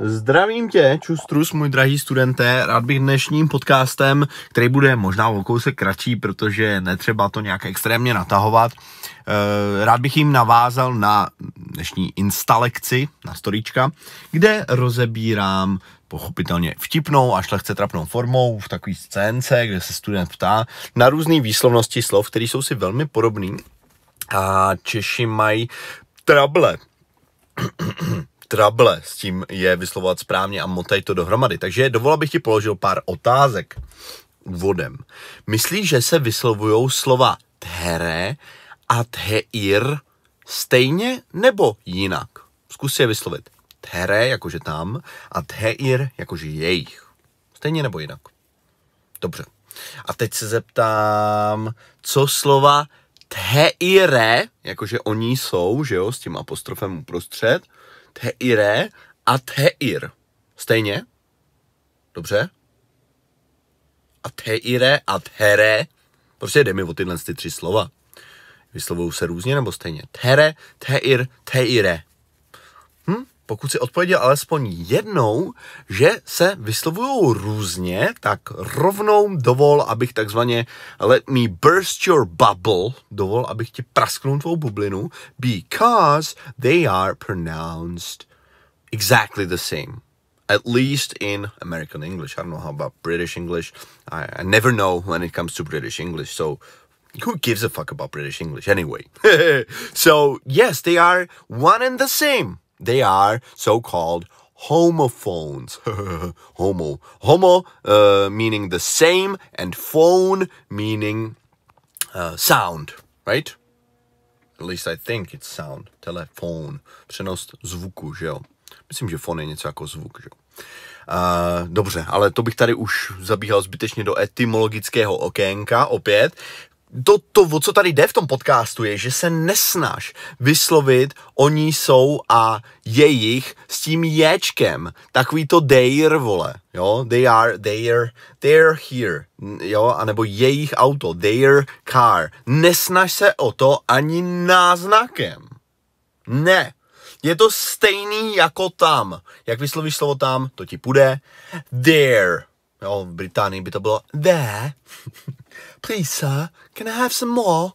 Zdravím tě, Čustrus, můj drahý studente. Rád bych dnešním podcastem, který bude možná o kousek kratší, protože netřeba to nějak extrémně natahovat, eh, rád bych jim navázal na dnešní instalekci, na storička, kde rozebírám pochopitelně vtipnou a šlechce trapnou formou v takové scénce, kde se student ptá na různé výslovnosti slov, které jsou si velmi podobné a Češi mají trable trable s tím je vyslovovat správně a motaj to dohromady. Takže dovolal bych ti položil pár otázek úvodem. Myslíš, že se vyslovují slova tere a teir stejně nebo jinak? Zkus je vyslovit. Tere, jakože tam, a teir, jakože jejich. Stejně nebo jinak. Dobře. A teď se zeptám, co slova teire, jakože oni jsou, že jo, s tím apostrofem uprostřed, teire a teir. Stejně? Dobře? A teire a tere. Prostě jde mi o tyhle ty tři slova. Vyslovují se různě nebo stejně? Tere, teir, teire pokud si odpověděl alespoň jednou, že se vyslovují různě, tak rovnou dovol, abych takzvaně let me burst your bubble, dovol, abych ti prasknul tvou bublinu, because they are pronounced exactly the same. At least in American English. I don't know how about British English. I, I never know when it comes to British English. So who gives a fuck about British English anyway? so yes, they are one and the same. They are so-called homophones. homo. Homo uh, meaning the same and phone meaning uh, sound, right? At least I think it's sound. Telefon. Přenos zvuku, že jo? Myslím, že fon je něco jako zvuk, že jo? Uh, dobře, ale to bych tady už zabíhal zbytečně do etymologického okénka opět to, to, o co tady jde v tom podcastu, je, že se nesnáš vyslovit oni jsou a jejich s tím ječkem. Takový to their, vole, jo, they are, they're, they're here, jo, anebo jejich auto, their car. Nesnaž se o to ani náznakem. Ne. Je to stejný jako tam. Jak vyslovíš slovo tam, to ti půjde. There. Jo, v Británii by to bylo there. Please, sir, can I have some more?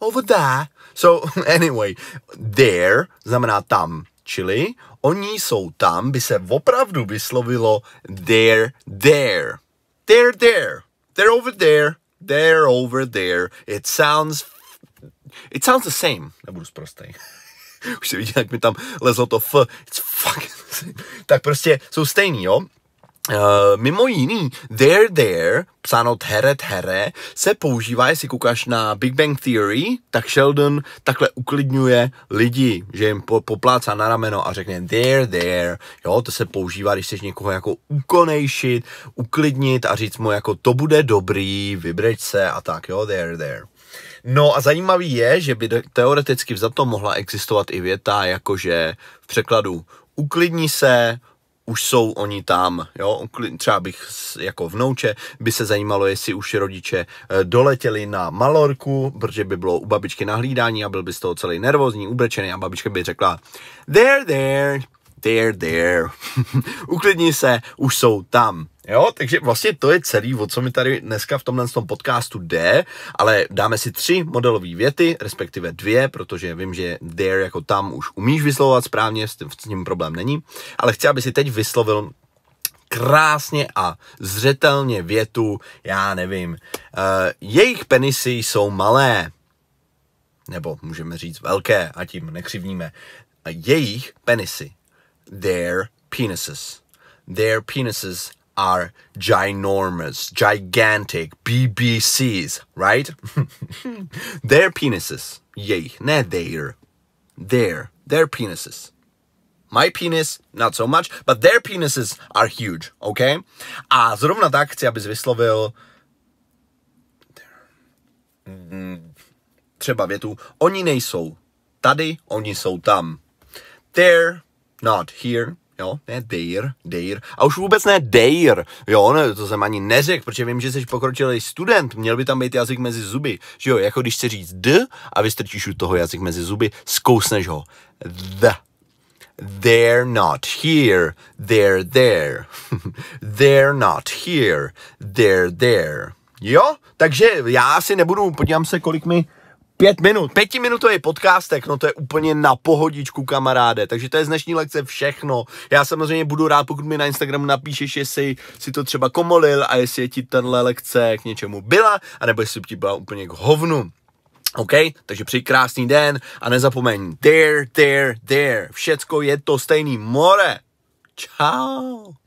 Over there. So, anyway, there znamená tam, čili oni jsou tam, by se opravdu vyslovilo there, there. They're there. They're over there. They're over there. It sounds It sounds the same. Nebudu zprostej. Už se vidí, jak mi tam lezlo to F. It's fucking... tak prostě jsou stejný, jo? Uh, mimo jiný, There There, psáno here here, se používá, jestli koukáš na Big Bang Theory, tak Sheldon takhle uklidňuje lidi, že jim po, poplácá na rameno a řekne There There. Jo, to se používá, když chceš někoho jako ukonejšit, uklidnit a říct mu jako to bude dobrý, vybreč se a tak, jo, There There. No a zajímavý je, že by teoreticky vzato mohla existovat i věta, jakože v překladu uklidni se, už jsou oni tam, jo, třeba bych jako vnouče, by se zajímalo, jestli už rodiče eh, doletěli na Malorku, protože by bylo u babičky nahlídání a byl by z toho celý nervózní, ubrečený a babička by řekla, there, there, they're there. Uklidni se, už jsou tam. Jo, takže vlastně to je celý, o co mi tady dneska v tomhle tom podcastu jde, ale dáme si tři modelové věty, respektive dvě, protože vím, že there jako tam už umíš vyslovovat správně, s tím, s tím problém není, ale chci, aby si teď vyslovil krásně a zřetelně větu, já nevím, uh, jejich penisy jsou malé, nebo můžeme říct velké, a tím nekřivníme, jejich penisy their penises. Their penises are ginormous, gigantic, BBCs, right? their penises. Jejich, ne their. Their. Their penises. My penis, not so much, but their penises are huge, okay? A zrovna tak chci, abys vyslovil třeba větu, oni nejsou tady, oni jsou tam. There not here, jo, ne there, there, a už vůbec ne there, jo, ne, to jsem ani neřekl, protože vím, že jsi pokročilý student, měl by tam být jazyk mezi zuby, že jo, jako když se říct d a vystrčíš u toho jazyk mezi zuby, zkousneš ho, the, They're not here. They're there. They're not here. They're there. Jo, takže já si nebudu, podívám se, kolik mi Pět minut. Pětiminutový podcastek, no to je úplně na pohodičku, kamaráde. Takže to je z dnešní lekce všechno. Já samozřejmě budu rád, pokud mi na Instagramu napíšeš, jestli si to třeba komolil a jestli je ti tenhle lekce k něčemu byla, anebo jestli ti byla úplně k hovnu. OK, takže přeji krásný den a nezapomeň, there, there, there, všecko je to stejný more. Ciao.